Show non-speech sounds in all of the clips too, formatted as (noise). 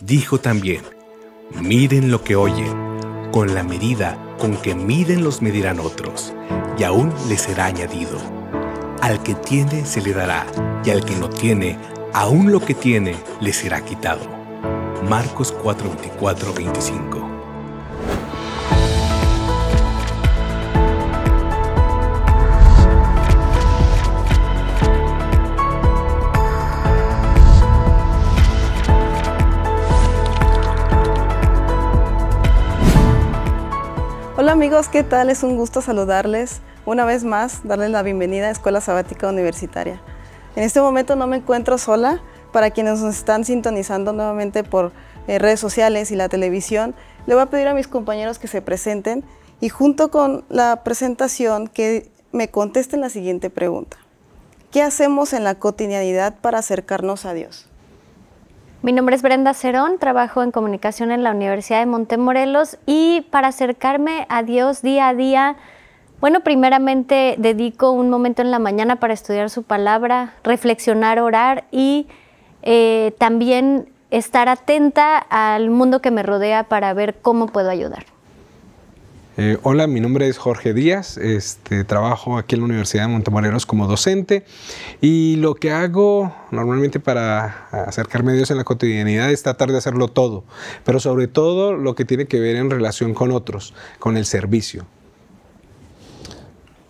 Dijo también, miren lo que oyen, con la medida con que miden los medirán otros, y aún les será añadido. Al que tiene se le dará, y al que no tiene, aún lo que tiene le será quitado. Marcos 4.24.25 amigos, ¿qué tal? Es un gusto saludarles una vez más, darles la bienvenida a Escuela Sabática Universitaria. En este momento no me encuentro sola, para quienes nos están sintonizando nuevamente por eh, redes sociales y la televisión, le voy a pedir a mis compañeros que se presenten y junto con la presentación que me contesten la siguiente pregunta. ¿Qué hacemos en la cotidianidad para acercarnos a Dios? Mi nombre es Brenda Cerón, trabajo en comunicación en la Universidad de Montemorelos y para acercarme a Dios día a día, bueno, primeramente dedico un momento en la mañana para estudiar su palabra, reflexionar, orar y eh, también estar atenta al mundo que me rodea para ver cómo puedo ayudar. Eh, hola, mi nombre es Jorge Díaz, este, trabajo aquí en la Universidad de Montemorelos como docente y lo que hago normalmente para acercarme a Dios en la cotidianidad es tratar de hacerlo todo, pero sobre todo lo que tiene que ver en relación con otros, con el servicio.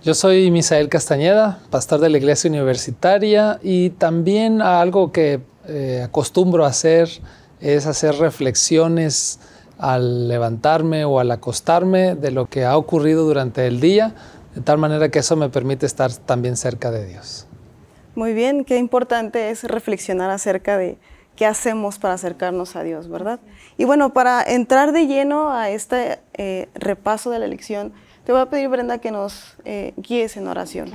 Yo soy Misael Castañeda, pastor de la iglesia universitaria y también algo que eh, acostumbro a hacer es hacer reflexiones al levantarme o al acostarme de lo que ha ocurrido durante el día, de tal manera que eso me permite estar también cerca de Dios. Muy bien, qué importante es reflexionar acerca de qué hacemos para acercarnos a Dios, ¿verdad? Y bueno, para entrar de lleno a este eh, repaso de la lección, te voy a pedir, Brenda, que nos eh, guíes en oración.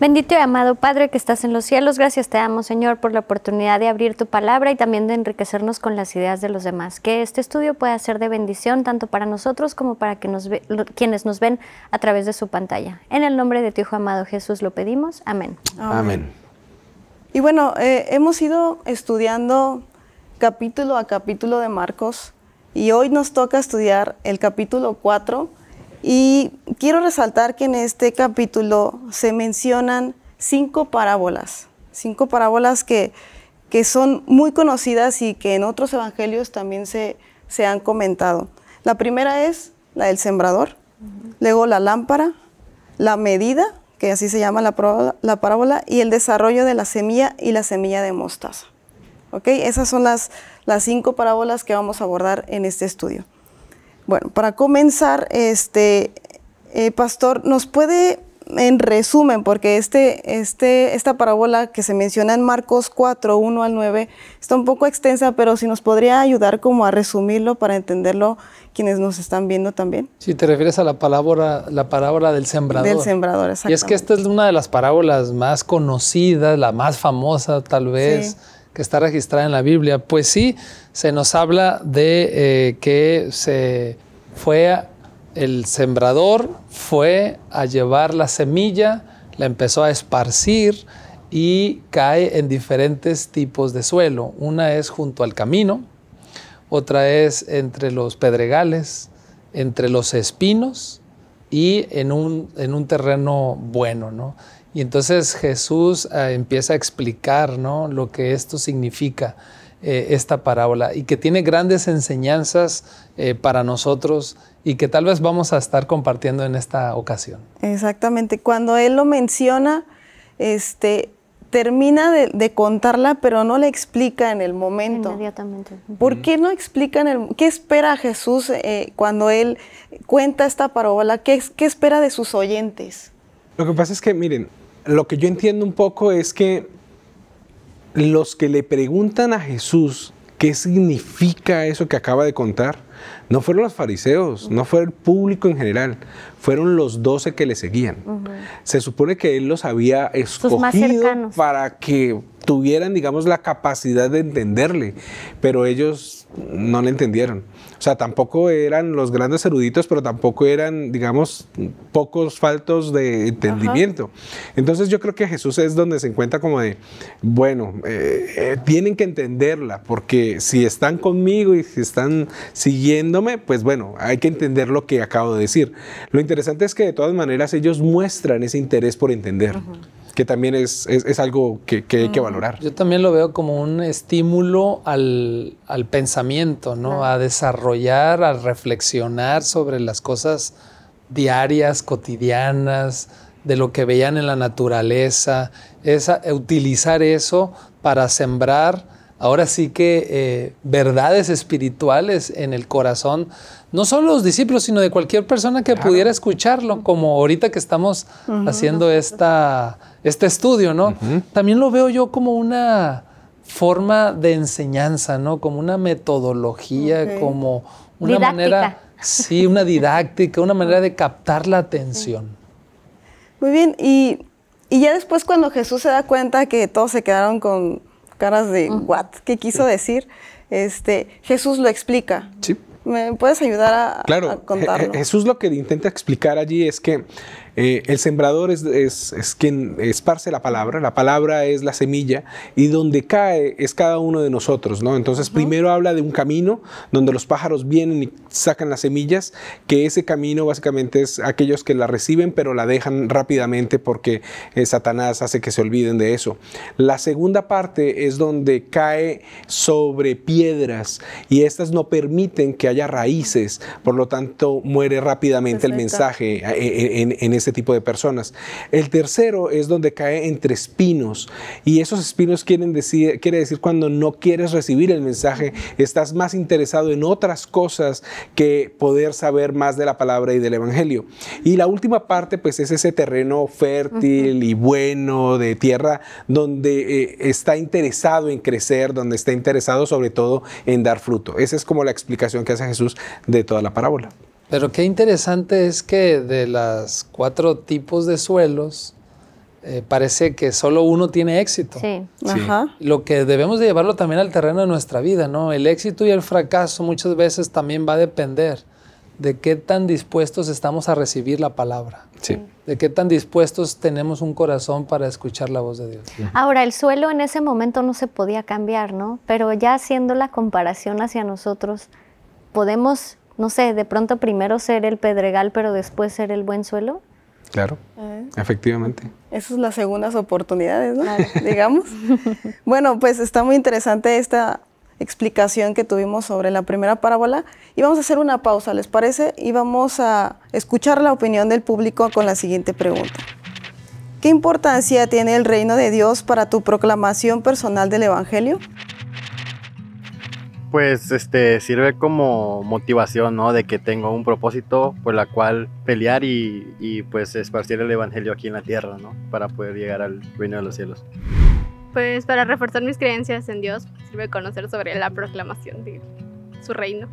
Bendito y amado Padre que estás en los cielos, gracias te damos Señor por la oportunidad de abrir tu palabra y también de enriquecernos con las ideas de los demás. Que este estudio pueda ser de bendición tanto para nosotros como para quienes nos ven a través de su pantalla. En el nombre de tu Hijo amado Jesús lo pedimos. Amén. Amén. Y bueno, eh, hemos ido estudiando capítulo a capítulo de Marcos y hoy nos toca estudiar el capítulo 4 y quiero resaltar que en este capítulo se mencionan cinco parábolas, cinco parábolas que, que son muy conocidas y que en otros evangelios también se, se han comentado. La primera es la del sembrador, luego la lámpara, la medida, que así se llama la, parábola, y el desarrollo de la semilla y la semilla de mostaza. Esas son las, las cinco parábolas que vamos a abordar en este estudio. Bueno, para comenzar, este, eh, pastor, ¿nos puede, en resumen, porque este, este, esta parábola que se menciona en Marcos 4, 1 al 9, está un poco extensa, pero si nos podría ayudar como a resumirlo para entenderlo quienes nos están viendo también? Si te refieres a la palabra, la parábola del sembrador. Del sembrador, exacto. Y es que esta es una de las parábolas más conocidas, la más famosa tal vez. que está registrada en la Biblia. Pues sí, se nos habla de eh, que se fue a, el sembrador fue a llevar la semilla, la empezó a esparcir y cae en diferentes tipos de suelo. Una es junto al camino, otra es entre los pedregales, entre los espinos y en un, terreno bueno, ¿no? Y entonces Jesús ah, empieza a explicar lo que esto significa, eh, esta parábola, y que tiene grandes enseñanzas eh, para nosotros y que tal vez vamos a estar compartiendo en esta ocasión. Exactamente, cuando él lo menciona, este, termina de, contarla, pero no le explica en el momento. Inmediatamente. ¿Por qué no explica en el, qué espera Jesús eh, cuando él cuenta esta parábola? ¿Qué, ¿Qué espera de sus oyentes? Lo que pasa es que, miren, lo que yo entiendo un poco es que los que le preguntan a Jesús ¿Qué significa eso que acaba de contar? No fueron los fariseos, no fue el público en general, fueron los doce que le seguían. Se supone que él los había escogido para que tuvieran, digamos, la capacidad de entenderle, pero ellos no le entendieron. O sea, tampoco eran los grandes eruditos, pero tampoco eran, digamos, pocos faltos de entendimiento. Entonces yo creo que Jesús es donde se encuentra como de, bueno, eh, eh, tienen que entenderla, porque si están conmigo y si están siguiéndome, pues bueno, hay que entender lo que acabo de decir. Lo interesante es que de todas maneras ellos muestran ese interés por entender que también es, algo que, que, hay que mm. valorar. Yo también lo veo como un estímulo al, pensamiento, ¿no? A desarrollar, a reflexionar sobre las cosas diarias, cotidianas, de lo que veían en la naturaleza, es utilizar eso para sembrar ahora sí que eh, verdades espirituales en el corazón, no solo los discípulos, sino de cualquier persona que pudiera escucharlo, como ahorita que estamos haciendo esta, este estudio, ¿no? También lo veo yo como una forma de enseñanza, ¿no? Como una metodología, como una manera, sí, una didáctica, una manera de captar la atención. Muy bien, y, y ya después cuando Jesús se da cuenta que todos se quedaron con caras de, ¿what? ¿Qué quiso decir? Este, Jesús lo explica. Sí. ¿Me puedes ayudar a, contarlo? Jesús lo que intenta explicar allí es que eh, el sembrador es, quien esparce la palabra, la palabra es la semilla y donde cae es cada uno de nosotros, ¿no? Entonces primero habla de un camino donde los pájaros vienen y sacan las semillas, que ese camino básicamente es aquellos que la reciben pero la dejan rápidamente porque eh, Satanás hace que se olviden de eso. La segunda parte es donde cae sobre piedras y estas no permiten que haya raíces, por lo tanto muere rápidamente el mensaje eh, eh, en, ese tipo de personas. El tercero es donde cae entre espinos y esos espinos quieren decir, quiere decir cuando no quieres recibir el mensaje, estás más interesado en otras cosas que poder saber más de la palabra y del Evangelio. Y la última parte pues es ese terreno fértil y bueno de tierra donde eh, está interesado en crecer, donde está interesado sobre todo en dar fruto. Esa es como la explicación que Jesús de toda la parábola. Pero qué interesante es que de los cuatro tipos de suelos, eh, parece que solo uno tiene éxito. Sí. Lo que debemos de llevarlo también al terreno de nuestra vida, ¿no? El éxito y el fracaso muchas veces también va a depender de qué tan dispuestos estamos a recibir la palabra. Sí. De qué tan dispuestos tenemos un corazón para escuchar la voz de Dios. Ahora, el suelo en ese momento no se podía cambiar, ¿no? Pero ya haciendo la comparación hacia nosotros, podemos, no sé, de pronto primero ser el pedregal, pero después ser el buen suelo. Claro, ah. efectivamente. Esas son las segundas oportunidades, ¿no? (laughs) Digamos. (laughs) bueno, pues está muy interesante esta explicación que tuvimos sobre la primera parábola y vamos a hacer una pausa, ¿les parece? Y vamos a escuchar la opinión del público con la siguiente pregunta. ¿Qué importancia tiene el reino de Dios para tu proclamación personal del Evangelio? pues este sirve como motivación, ¿no? De que tengo un propósito por la cual pelear y, pues esparcir el evangelio aquí en la tierra, ¿no? Para poder llegar al reino de los cielos. Pues para reforzar mis creencias en Dios sirve conocer sobre la proclamación de su reino.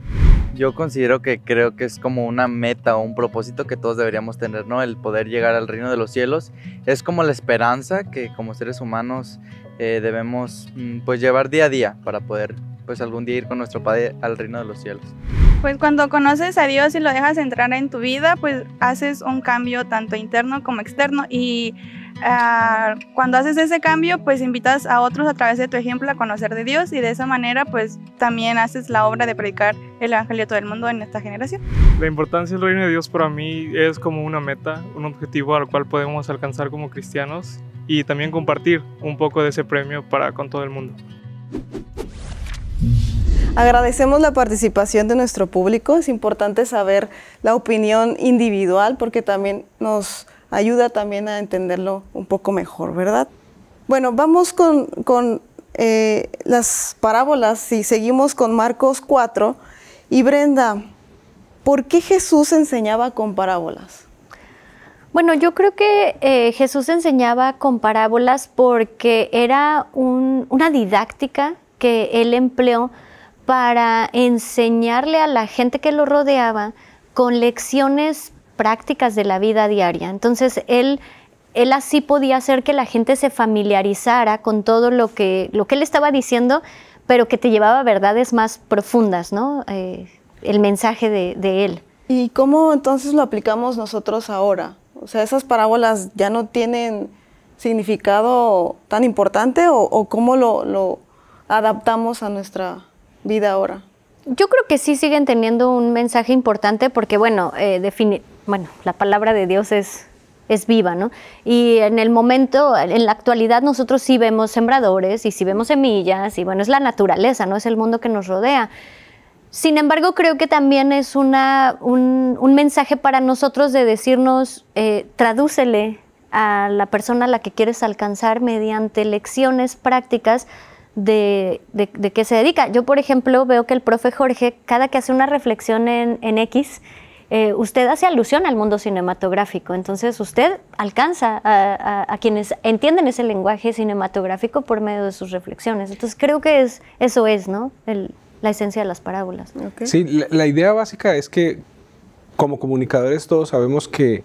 Yo considero que creo que es como una meta o un propósito que todos deberíamos tener, ¿no? El poder llegar al reino de los cielos. Es como la esperanza que como seres humanos eh, debemos mm, pues llevar día a día para poder pues algún día ir con nuestro Padre al reino de los cielos. Pues cuando conoces a Dios y lo dejas entrar en tu vida, pues haces un cambio tanto interno como externo y ah, cuando haces ese cambio, pues invitas a otros a través de tu ejemplo a conocer de Dios y de esa manera pues también haces la obra de predicar el Evangelio a todo el mundo en esta generación. La importancia del reino de Dios para mí es como una meta, un objetivo al cual podemos alcanzar como cristianos y también compartir un poco de ese premio para con todo el mundo. Agradecemos la participación de nuestro público. Es importante saber la opinión individual porque también nos ayuda también a entenderlo un poco mejor, ¿verdad? Bueno, vamos con, eh, las parábolas y seguimos con Marcos 4. Y Brenda, ¿por qué Jesús enseñaba con parábolas? Bueno, yo creo que eh, Jesús enseñaba con parábolas porque era una didáctica que él empleó para enseñarle a la gente que lo rodeaba con lecciones prácticas de la vida diaria. Entonces él, él así podía hacer que la gente se familiarizara con todo lo que, lo que él estaba diciendo, pero que te llevaba verdades más profundas, ¿no? Eh, el mensaje de, él. ¿Y cómo entonces lo aplicamos nosotros ahora? O sea, esas parábolas ya no tienen significado tan importante o, cómo lo, adaptamos a nuestra vida ahora. Yo creo que sí siguen teniendo un mensaje importante porque, bueno, eh, bueno la palabra de Dios es es viva, ¿no? Y en el momento, en la actualidad, nosotros sí vemos sembradores y sí vemos semillas y bueno, es la naturaleza, ¿no? Es el mundo que nos rodea. Sin embargo, creo que también es una, un, mensaje para nosotros de decirnos, eh, tradúcele a la persona a la que quieres alcanzar mediante lecciones prácticas de, qué se dedica. Yo, por ejemplo, veo que el profe Jorge, cada que hace una reflexión en, X, eh, usted hace alusión al mundo cinematográfico, entonces usted alcanza a, quienes entienden ese lenguaje cinematográfico por medio de sus reflexiones. Entonces creo que es, eso es, ¿no? la esencia de las parábolas. Sí, la idea básica es que como comunicadores todos sabemos que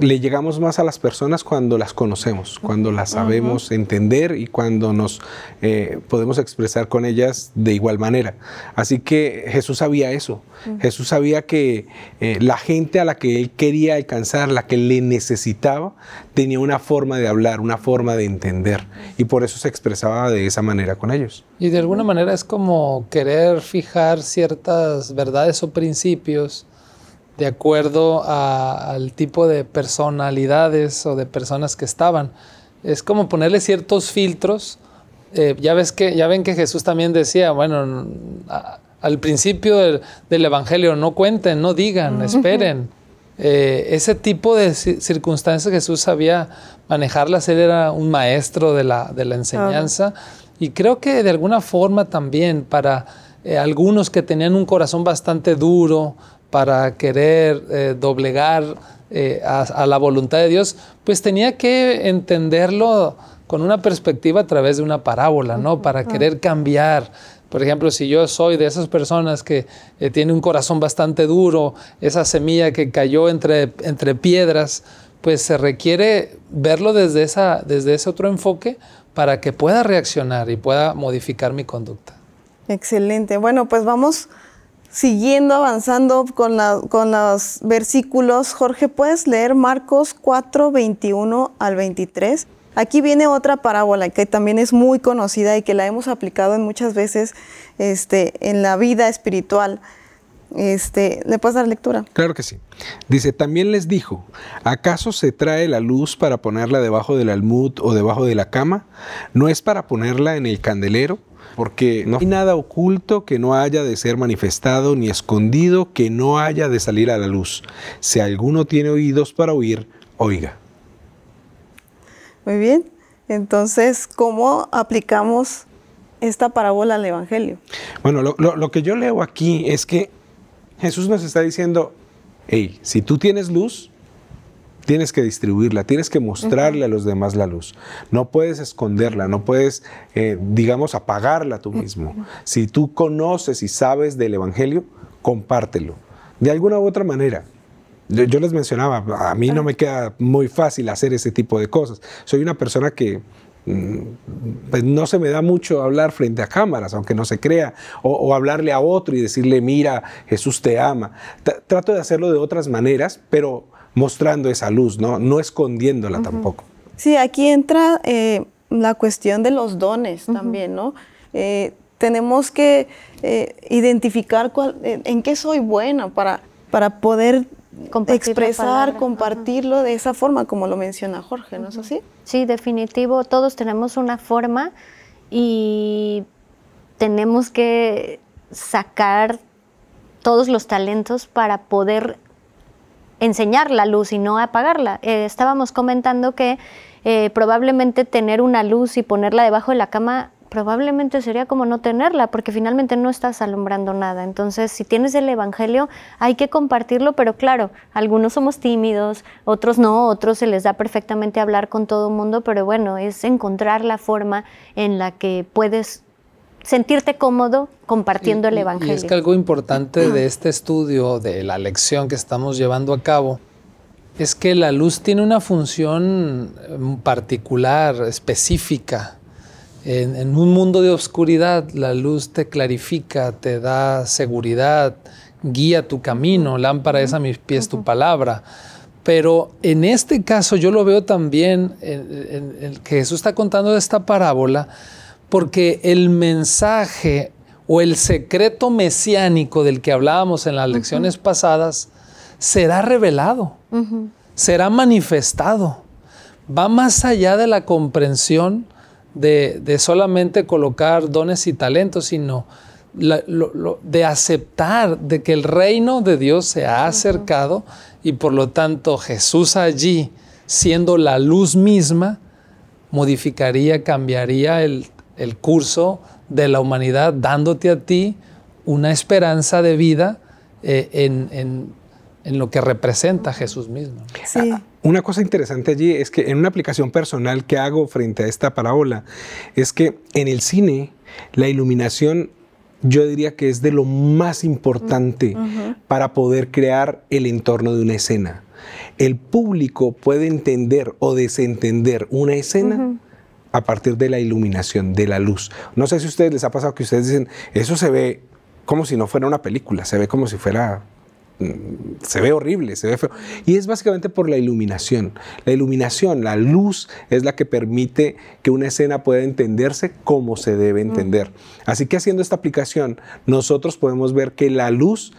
le llegamos más a las personas cuando las conocemos, cuando las sabemos entender y cuando nos eh, podemos expresar con ellas de igual manera. Así que Jesús sabía eso. Jesús sabía que eh, la gente a la que él quería alcanzar, la que le necesitaba, tenía una forma de hablar, una forma de entender. Y por eso se expresaba de esa manera con ellos. Y de alguna manera es como querer fijar ciertas verdades o principios de acuerdo al tipo de personalidades o de personas que estaban. Es como ponerle ciertos filtros. Eh, ya, ves que, ya ven que Jesús también decía, bueno, al principio del, Evangelio, no cuenten, no digan, esperen. Eh, ese tipo de circunstancias Jesús sabía manejarlas, él era un maestro de la, enseñanza y creo que de alguna forma también para eh, algunos que tenían un corazón bastante duro, para querer eh, doblegar eh, a, la voluntad de Dios, pues tenía que entenderlo con una perspectiva a través de una parábola, ¿no? Para querer cambiar. Por ejemplo, si yo soy de esas personas que eh, tiene un corazón bastante duro, esa semilla que cayó entre, entre piedras, pues se requiere verlo desde, esa, desde ese otro enfoque para que pueda reaccionar y pueda modificar mi conducta. Excelente. Bueno, pues vamos Siguiendo avanzando con, los versículos, Jorge, puedes leer Marcos 4, 21 al 23. Aquí viene otra parábola que también es muy conocida y que la hemos aplicado en muchas veces este, en la vida espiritual. Este, ¿Le puedes dar lectura? Claro que sí. Dice, también les dijo, ¿acaso se trae la luz para ponerla debajo del almud o debajo de la cama? ¿No es para ponerla en el candelero? porque no hay nada oculto que no haya de ser manifestado, ni escondido que no haya de salir a la luz. Si alguno tiene oídos para oír, oiga. Muy bien, entonces, ¿cómo aplicamos esta parábola al Evangelio? Bueno, lo, que yo leo aquí es que Jesús nos está diciendo, hey, si tú tienes luz, Tienes que distribuirla, tienes que mostrarle a los demás la luz. No puedes esconderla, no puedes, eh, digamos, apagarla tú mismo. Si tú conoces y sabes del Evangelio, compártelo. De alguna u otra manera. Yo, les mencionaba, a mí no me queda muy fácil hacer ese tipo de cosas. Soy una persona que mm, pues, no se me da mucho hablar frente a cámaras, aunque no se crea, o, hablarle a otro y decirle, mira, Jesús te ama. Trato de hacerlo de otras maneras, pero mostrando esa luz, no, no escondiéndola tampoco. Sí, aquí entra eh, la cuestión de los dones también, ¿no? Eh, tenemos que eh, identificar cuál, en qué soy buena para, para poder expresar, compartirlo de esa forma, como lo menciona Jorge, ¿no es así? Sí, definitivo, todos tenemos una forma y tenemos que sacar todos los talentos para poder enseñar la luz y no apagarla. Eh, estábamos comentando que eh, probablemente tener una luz y ponerla debajo de la cama probablemente sería como no tenerla, porque finalmente no estás alumbrando nada. Entonces, si tienes el Evangelio, hay que compartirlo, pero claro, algunos somos tímidos, otros no, otros se les da perfectamente hablar con todo el mundo, pero bueno, es encontrar la forma en la que puedes sentirte cómodo compartiendo el Evangelio. Y es que algo importante de este estudio, de la lección que estamos llevando a cabo, es que la luz tiene una función em, particular, específica. En, un mundo de oscuridad, la luz te clarifica, te da seguridad, guía tu camino, lámpara es a mis pies tu palabra. Pero en este caso yo lo veo también, en, el que Jesús está contando esta parábola, porque el mensaje o el secreto mesiánico del que hablábamos en las lecciones pasadas será revelado, será manifestado. Va más allá de la comprensión de, solamente colocar dones y talentos, sino de aceptar de que el reino de Dios se ha acercado y por lo tanto Jesús allí, siendo la luz misma, modificaría, cambiaría el el curso de la humanidad, dándote a ti una esperanza de vida eh, en, en, lo que representa Jesús mismo. Sí. Ah, ah, una cosa interesante allí es que en una aplicación personal que hago frente a esta parábola es que en el cine la iluminación yo diría que es de lo más importante mm, para poder crear el entorno de una escena. El público puede entender o desentender una escena a partir de la iluminación, de la luz. No sé si a ustedes les ha pasado que ustedes dicen, eso se ve como si no fuera una película, se ve como si fuera mm, se ve horrible, se ve feo. Y es básicamente por la iluminación. La iluminación, la luz es la que permite que una escena pueda entenderse como se debe entender. Así que haciendo esta aplicación, nosotros podemos ver que la luz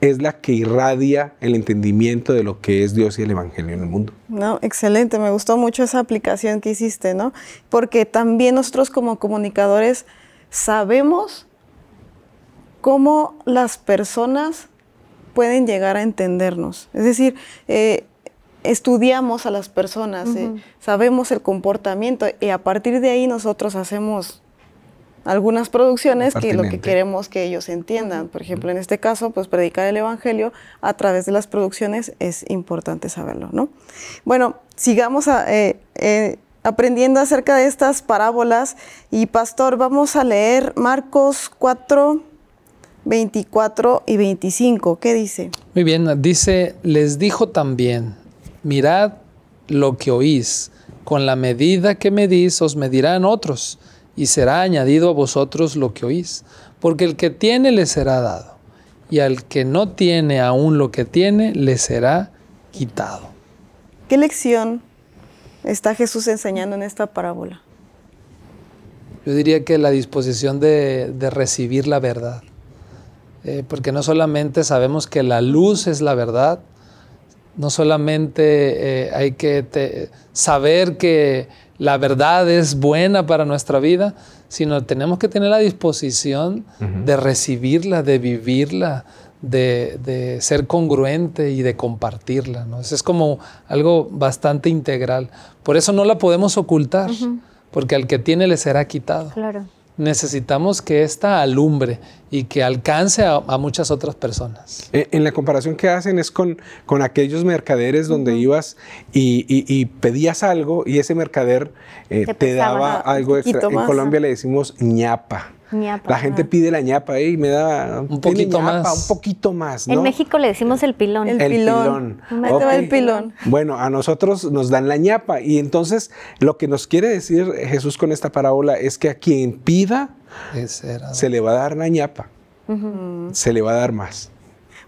es la que irradia el entendimiento de lo que es Dios y el Evangelio en el mundo. No, excelente, me gustó mucho esa aplicación que hiciste, ¿no? Porque también nosotros como comunicadores sabemos cómo las personas pueden llegar a entendernos. Es decir, eh, estudiamos a las personas, eh, sabemos el comportamiento y a partir de ahí nosotros hacemos algunas producciones que lo que queremos que ellos entiendan. Por ejemplo, en este caso, pues predicar el Evangelio a través de las producciones es importante saberlo, ¿no? Bueno, sigamos eh, eh, aprendiendo acerca de estas parábolas y Pastor, vamos a leer Marcos 4, 24 y 25. ¿Qué dice? Muy bien, dice, les dijo también, mirad lo que oís, con la medida que medís os medirán otros y será añadido a vosotros lo que oís, porque el que tiene le será dado, y al que no tiene aún lo que tiene le será quitado. ¿Qué lección está Jesús enseñando en esta parábola? Yo diría que la disposición de, recibir la verdad, eh, porque no solamente sabemos que la luz es la verdad, no solamente eh, hay que saber que la verdad es buena para nuestra vida, sino tenemos que tener la disposición de recibirla, de vivirla, de, ser congruente y de compartirla. ¿no? es como algo bastante integral. Por eso no la podemos ocultar, porque al que tiene le será quitado. Claro necesitamos que esta alumbre y que alcance a, muchas otras personas. En la comparación que hacen es con, con aquellos mercaderes donde ibas y, pedías algo y ese mercader eh, te, te daba algo extra. En Colombia le decimos ñapa la gente pide la ñapa, y me da un poquito más. Un poquito más. En México le decimos el pilón. El, pilón. el Bueno, a nosotros nos dan la ñapa. Y entonces lo que nos quiere decir Jesús con esta parábola es que a quien pida se le va a dar la ñapa. Se le va a dar más.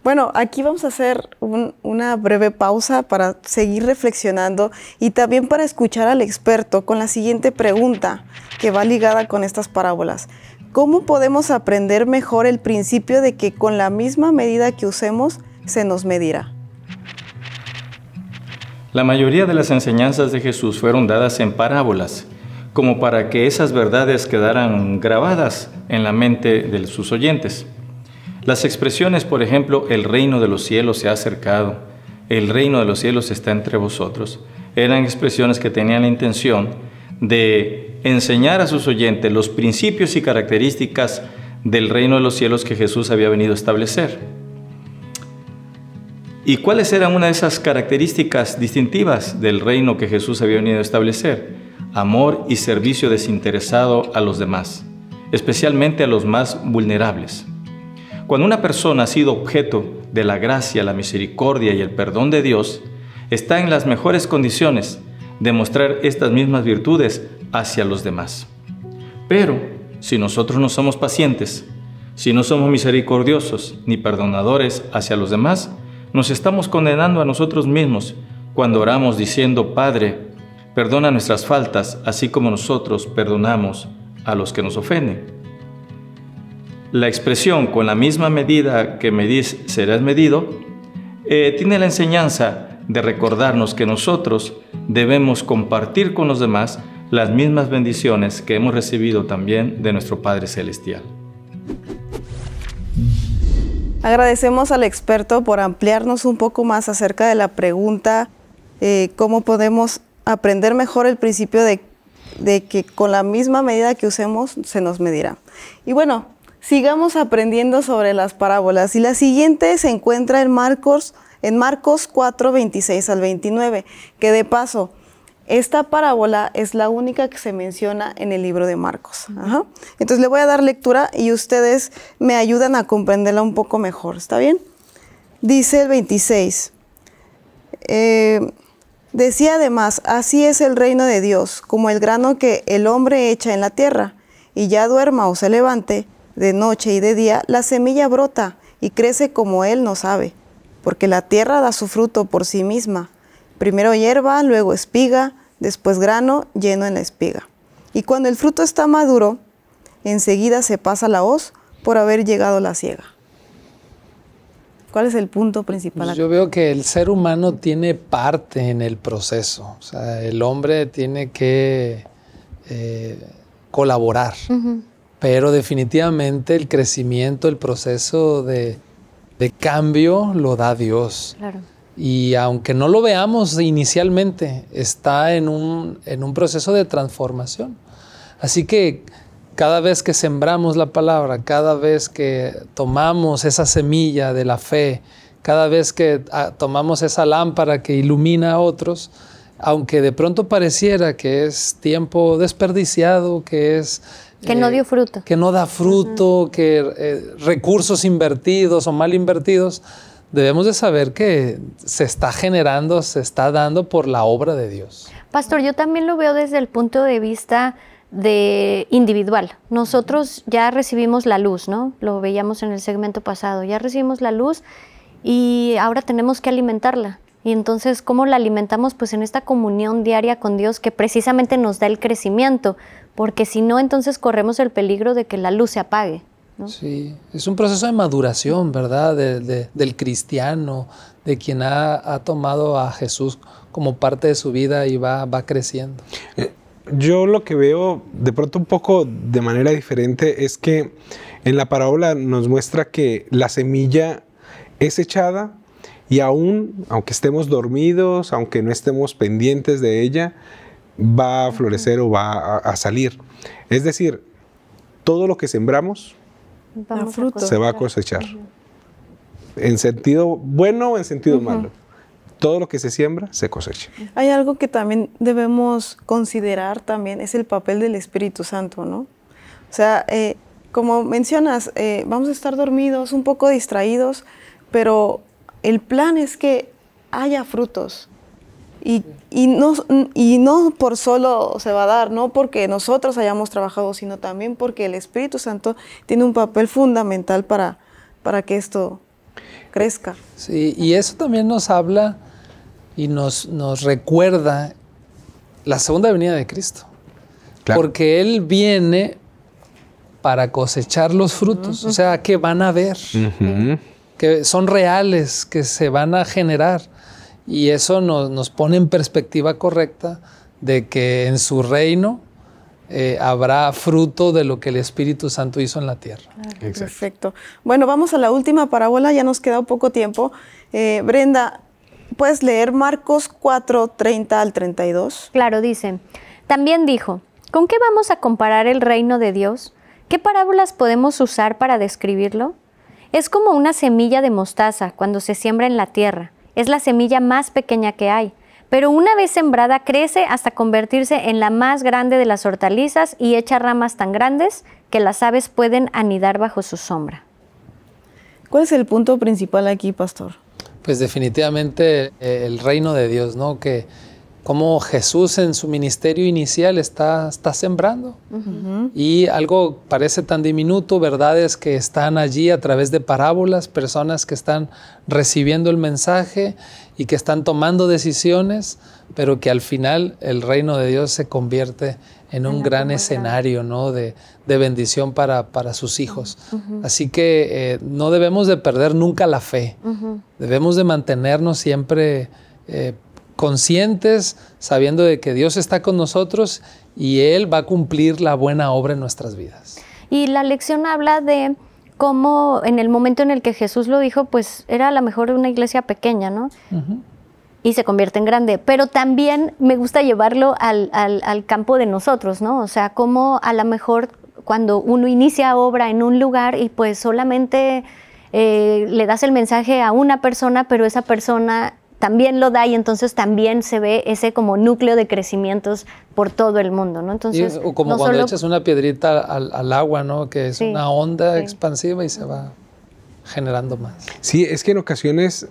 Bueno, aquí vamos a hacer una breve pausa para seguir reflexionando y también para escuchar al experto con la siguiente pregunta que va ligada con estas parábolas. ¿Cómo podemos aprender mejor el principio de que con la misma medida que usemos se nos medirá? La mayoría de las enseñanzas de Jesús fueron dadas en parábolas, como para que esas verdades quedaran grabadas en la mente de sus oyentes. Las expresiones, por ejemplo, el reino de los cielos se ha acercado, el reino de los cielos está entre vosotros, eran expresiones que tenían la intención de enseñar a sus oyentes los principios y características del reino de los cielos que Jesús había venido a establecer. ¿Y cuáles eran una de esas características distintivas del reino que Jesús había venido a establecer? Amor y servicio desinteresado a los demás, especialmente a los más vulnerables. Cuando una persona ha sido objeto de la gracia, la misericordia y el perdón de Dios, está en las mejores condiciones demostrar estas mismas virtudes hacia los demás. Pero si nosotros no somos pacientes, si no somos misericordiosos ni perdonadores hacia los demás, nos estamos condenando a nosotros mismos cuando oramos diciendo, Padre, perdona nuestras faltas, así como nosotros perdonamos a los que nos ofenden. La expresión con la misma medida que medís serás medido eh, tiene la enseñanza de recordarnos que nosotros debemos compartir con los demás las mismas bendiciones que hemos recibido también de nuestro Padre Celestial. Agradecemos al experto por ampliarnos un poco más acerca de la pregunta eh, cómo podemos aprender mejor el principio de, de que con la misma medida que usemos se nos medirá. Y bueno, sigamos aprendiendo sobre las parábolas. Y la siguiente se encuentra en Marcos en Marcos 4, 26 al 29, que de paso, esta parábola es la única que se menciona en el libro de Marcos. Ajá. Entonces le voy a dar lectura y ustedes me ayudan a comprenderla un poco mejor, ¿está bien? Dice el 26. Eh, decía además, así es el reino de Dios, como el grano que el hombre echa en la tierra, y ya duerma o se levante, de noche y de día, la semilla brota y crece como él no sabe porque la tierra da su fruto por sí misma. Primero hierba, luego espiga, después grano lleno en la espiga. Y cuando el fruto está maduro, enseguida se pasa la hoz por haber llegado la ciega. ¿Cuál es el punto principal? Pues yo veo que el ser humano tiene parte en el proceso. O sea, el hombre tiene que eh, colaborar. Pero definitivamente el crecimiento, el proceso de, de cambio lo da Dios. Y aunque no lo veamos inicialmente, está en un, proceso de transformación. Así que cada vez que sembramos la palabra, cada vez que tomamos esa semilla de la fe, cada vez que ah, tomamos esa lámpara que ilumina a otros, aunque de pronto pareciera que es tiempo desperdiciado, que es que no eh, dio fruto. Que no da fruto, que eh, recursos invertidos o mal invertidos, debemos de saber que se está generando, se está dando por la obra de Dios. Pastor, yo también lo veo desde el punto de vista de individual. Nosotros ya recibimos la luz, ¿no? Lo veíamos en el segmento pasado, ya recibimos la luz y ahora tenemos que alimentarla. Y entonces, ¿cómo la alimentamos? Pues en esta comunión diaria con Dios que precisamente nos da el crecimiento, porque si no, entonces corremos el peligro de que la luz se apague. Sí, es un proceso de maduración, ¿verdad? del cristiano, de quien ha, tomado a Jesús como parte de su vida y va, va creciendo. Eh, yo lo que veo de pronto un poco de manera diferente es que en la parábola nos muestra que la semilla es echada y aún, aunque estemos dormidos, aunque no estemos pendientes de ella, va a florecer o va a, salir. Es decir, todo lo que sembramos se va a cosechar. En sentido bueno o en sentido malo. Todo lo que se siembra se cosecha. Hay algo que también debemos considerar también, es el papel del Espíritu Santo, ¿no? O sea, eh, como mencionas, eh, vamos a estar dormidos, un poco distraídos, pero el plan es que haya frutos, y, no, y no por solo se va a dar, no porque nosotros hayamos trabajado, sino también porque el Espíritu Santo tiene un papel fundamental para, para que esto crezca. Sí, y eso también nos habla y nos, nos recuerda la segunda venida de Cristo. Porque Él viene para cosechar los frutos, o sea, que van a ver, que son reales, que se van a generar y eso nos, pone en perspectiva correcta de que en su reino eh, habrá fruto de lo que el Espíritu Santo hizo en la tierra. perfecto. Bueno, vamos a la última parábola, ya nos queda poco tiempo. Eh, Brenda, ¿puedes leer Marcos 4, 30 al 32? Claro, dice. También dijo, ¿con qué vamos a comparar el reino de Dios? ¿Qué parábolas podemos usar para describirlo? Es como una semilla de mostaza cuando se siembra en la tierra. Es la semilla más pequeña que hay, pero una vez sembrada crece hasta convertirse en la más grande de las hortalizas y echa ramas tan grandes que las aves pueden anidar bajo su sombra. ¿Cuál es el punto principal aquí, pastor? Pues definitivamente eh, el reino de Dios, ¿no? Que cómo Jesús en su ministerio inicial está, está sembrando. Y algo parece tan diminuto, verdades que están allí a través de parábolas, personas que están recibiendo el mensaje y que están tomando decisiones, pero que al final el reino de Dios se convierte en un gran escenario ¿no? de, bendición para, sus hijos. Así que eh, no debemos de perder nunca la fe, debemos de mantenernos siempre... Eh, conscientes, sabiendo de que Dios está con nosotros y Él va a cumplir la buena obra en nuestras vidas. Y la lección habla de cómo en el momento en el que Jesús lo dijo, pues era a lo mejor una iglesia pequeña, ¿no? Y se convierte en grande. Pero también me gusta llevarlo al, campo de nosotros, ¿no? O sea, cómo a lo mejor cuando uno inicia obra en un lugar y pues solamente eh, le das el mensaje a una persona, pero esa persona también lo da y entonces también se ve ese como núcleo de crecimientos por todo el mundo, ¿no? Entonces, como cuando echas una piedrita al, agua, ¿no? Que es una onda expansiva y se va generando más. Sí, es que en ocasiones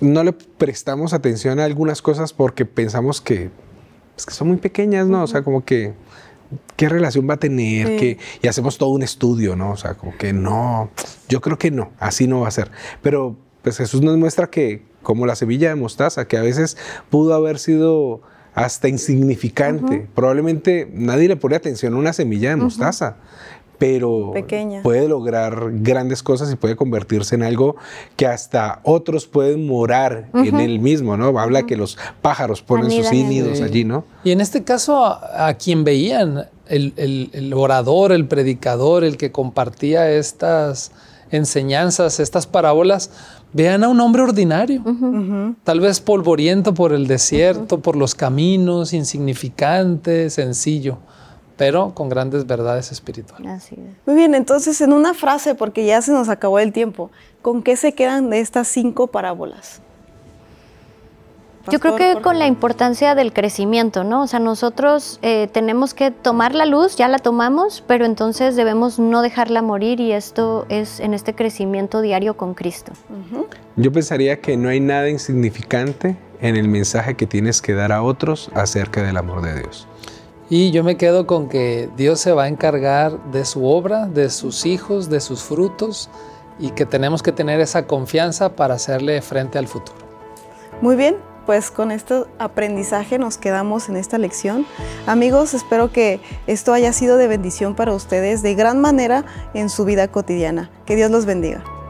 no le prestamos atención a algunas cosas porque pensamos que, pues, son muy pequeñas, ¿no? O sea, como que qué relación va a tener, que y hacemos todo un estudio, ¿no? O sea, como que no, yo creo que no, así no va a ser. Pero pues Jesús nos muestra que, como la semilla de mostaza, que a veces pudo haber sido hasta insignificante. Probablemente nadie le pone atención a una semilla de mostaza, pero puede lograr grandes cosas y puede convertirse en algo que hasta otros pueden morar en él mismo, ¿no? Habla que los pájaros ponen sus nidos allí, ¿no? Y en este caso, a, a quien veían, el, el, orador, el predicador, el que compartía estas enseñanzas, estas parábolas, vean a un hombre ordinario, tal vez polvoriento por el desierto, por los caminos, insignificante, sencillo pero con grandes verdades espirituales. Muy bien, entonces en una frase, porque ya se nos acabó el tiempo, ¿con qué se quedan de estas cinco parábolas? Yo creo que con la importancia del crecimiento, ¿no? O sea, nosotros eh, tenemos que tomar la luz, ya la tomamos, pero entonces debemos no dejarla morir y esto es en este crecimiento diario con Cristo. Yo pensaría que no hay nada insignificante en el mensaje que tienes que dar a otros acerca del amor de Dios. Y yo me quedo con que Dios se va a encargar de su obra, de sus hijos, de sus frutos y que tenemos que tener esa confianza para hacerle frente al futuro. Muy bien, pues con este aprendizaje nos quedamos en esta lección. Amigos, espero que esto haya sido de bendición para ustedes de gran manera en su vida cotidiana. Que Dios los bendiga.